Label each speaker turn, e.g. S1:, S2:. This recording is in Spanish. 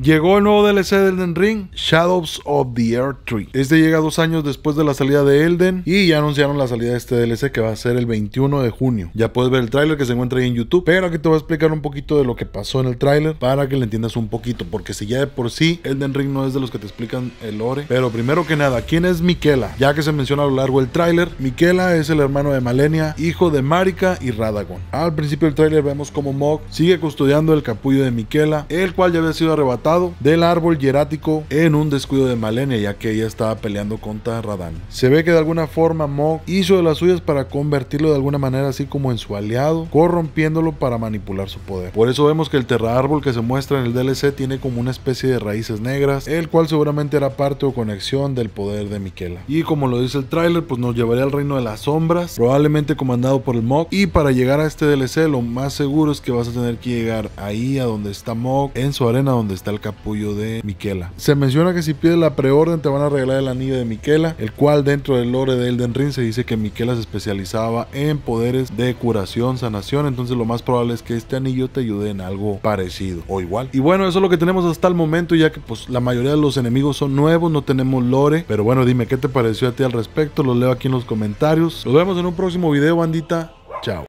S1: Llegó el nuevo DLC de Elden Ring, Shadows of the Earth Tree. Este llega dos años después de la salida de Elden y ya anunciaron la salida de este DLC que va a ser el 21 de junio. Ya puedes ver el tráiler que se encuentra ahí en YouTube, pero aquí te voy a explicar un poquito de lo que pasó en el tráiler para que lo entiendas un poquito, porque si ya de por sí Elden Ring no es de los que te explican el lore. Pero primero que nada, ¿quién es Miquela? Ya que se menciona a lo largo del tráiler, Miquela es el hermano de Malenia, hijo de Marika y Radagon. Al principio del tráiler vemos como Mog sigue custodiando el capullo de Miquela, el cual ya había sido arrebatado del árbol hierático en un descuido de Malenia, ya que ella estaba peleando contra Radán. Se ve que de alguna forma Mog hizo de las suyas para convertirlo de alguna manera así como en su aliado, corrompiéndolo para manipular su poder. Por eso vemos que el terra árbol que se muestra en el DLC tiene como una especie de raíces negras, el cual seguramente era parte o conexión del poder de Miquela. Y como lo dice el tráiler, pues nos llevaría al reino de las sombras, probablemente comandado por el Mog. Y para llegar a este DLC, lo más seguro es que vas a tener que llegar ahí a donde está Mog, en su arena donde está el capullo de Miquela. Se menciona que si pides la preorden te van a regalar el anillo de Miquela, el cual dentro del lore de Elden Ring se dice que Miquela se especializaba en poderes de curación, sanación, entonces lo más probable es que este anillo te ayude en algo parecido o igual. Y bueno, eso es lo que tenemos hasta el momento, ya que pues la mayoría de los enemigos son nuevos, no tenemos lore, pero bueno, dime qué te pareció a ti al respecto, los leo aquí en los comentarios. Nos vemos en un próximo video, bandita. Chao.